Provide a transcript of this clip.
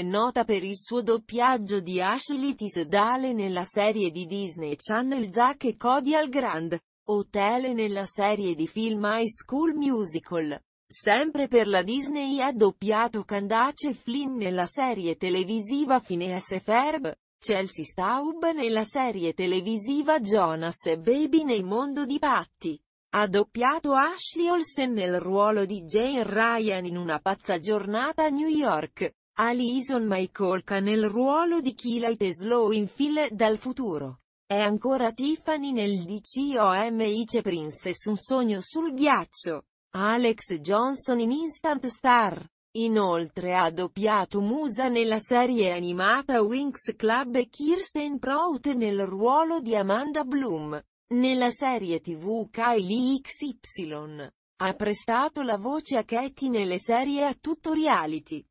è nota per il suo doppiaggio di Ashley Tisdale nella serie di Disney Channel Zack e Cody al Grand Hotel e nella serie di film High School Musical. Sempre per la Disney ha doppiato Candace Flynn nella serie televisiva Phineas e Ferb, Chelsea Staub nella serie televisiva Jonas e Baby nel mondo di Patty. Ha doppiato Ashley Olsen nel ruolo di Jane Ryan in Una pazza giornata a New York. Alison Micolca nel ruolo di Kila Teslow in Phil dal futuro. È ancora Tiffany nel DCOM Ice Princess Un sogno sul ghiaccio. Alex Johnson in Instant Star. Inoltre ha doppiato Musa nella serie animata Winx Club e Kirsten Prout nel ruolo di Amanda Bloom. Nella serie tv Kylie XY. Ha prestato la voce a Katie nelle serie a tutto reality.